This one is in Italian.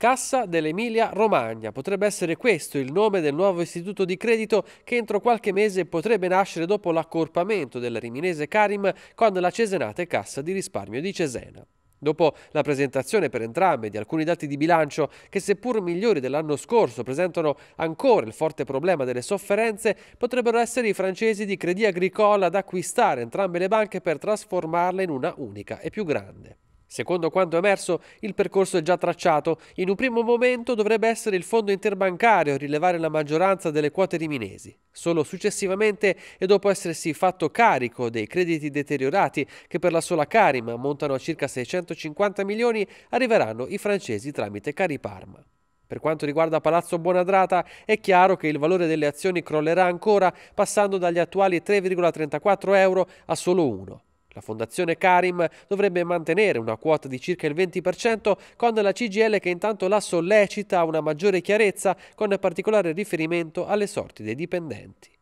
Cassa dell'Emilia Romagna. Potrebbe essere questo il nome del nuovo istituto di credito che entro qualche mese potrebbe nascere dopo l'accorpamento della riminese Carim con la Cesenate Cassa di risparmio di Cesena. Dopo la presentazione per entrambe di alcuni dati di bilancio che seppur migliori dell'anno scorso presentano ancora il forte problema delle sofferenze, potrebbero essere i francesi di Credit Agricole ad acquistare entrambe le banche per trasformarle in una unica e più grande. Secondo quanto emerso, il percorso è già tracciato. In un primo momento dovrebbe essere il fondo interbancario a rilevare la maggioranza delle quote riminesi. Solo successivamente e dopo essersi fatto carico dei crediti deteriorati, che per la sola Carim ammontano a circa 650 milioni, arriveranno i francesi tramite Cariparma. Per quanto riguarda Palazzo Buonadrata, è chiaro che il valore delle azioni crollerà ancora, passando dagli attuali 3,34 euro a solo 1. La Fondazione Karim dovrebbe mantenere una quota di circa il 20% con la CGL che intanto la sollecita a una maggiore chiarezza con particolare riferimento alle sorti dei dipendenti.